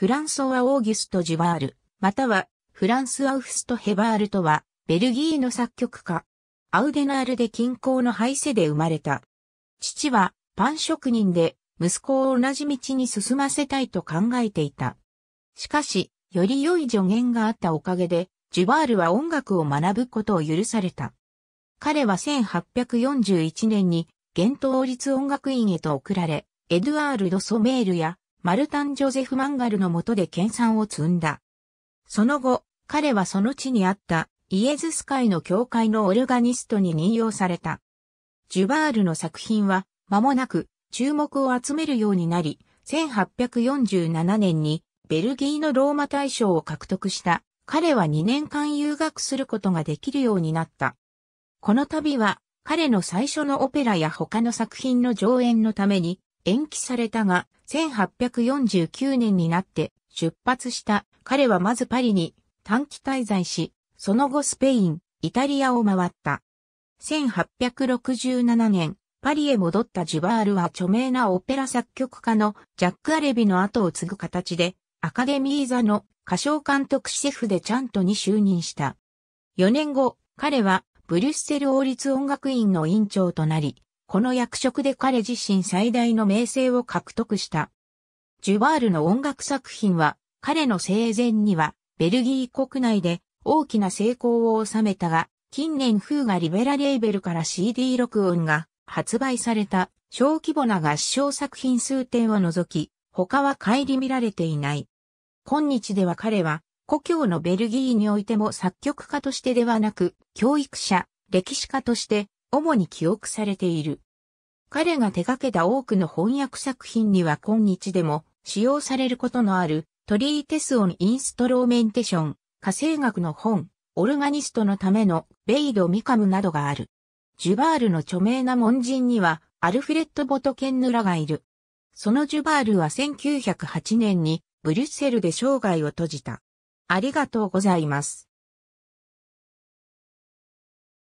フランソワ・オーギュスト・ジュワール、またはフランス・アウフスト・ヘバールとは、ベルギーの作曲家。アウデナールで近郊のハイセで生まれた。父はパン職人で息子を同じ道に進ませたいと考えていた。しかし、より良い助言があったおかげで、ジュバールは音楽を学ぶことを許された。彼は1841年に、元東立音楽院へと送られ、エドゥアール・ド・ソメールやマルタン・ジョゼフ・マンガルの下で研鑽を積んだ。その後、彼はその地にあったイエズス会の教会のオルガニストに任用された。ジュバールの作品は間もなく注目を集めるようになり、1847年にベルギーのローマ大賞を獲得した彼は2年間留学することができるようになった。この度は彼の最初のオペラや他の作品の上演のために延期されたが、1849年になって出発した彼はまずパリに短期滞在し、その後スペイン、イタリアを回った。1867年、パリへ戻ったジュバールは著名なオペラ作曲家のジャック・アレビの後を継ぐ形で、アカデミー座の歌唱監督シェフでチャントに就任した。4年後、彼はブリュッセル王立音楽院の院長となり、この役職で彼自身最大の名声を獲得した。ジュバールの音楽作品は、彼の生前には、ベルギー国内で大きな成功を収めたが、近年風がリベラレーベルから CD 録音が発売された小規模な合唱作品数点を除き、他は顧みられていない。今日では彼は、故郷のベルギーにおいても作曲家としてではなく、教育者、歴史家として、主に記憶されている。彼が手掛けた多くの翻訳作品には今日でも使用されることのあるトリーテスオン・インストローメンテション、火星学の本、オルガニストのためのベイド・ミカムなどがある。ジュバールの著名な門人にはアルフレッド・ボトケンヌらがいる。そのジュバールは1908年にブリュッセルで生涯を閉じた。ありがとうございます。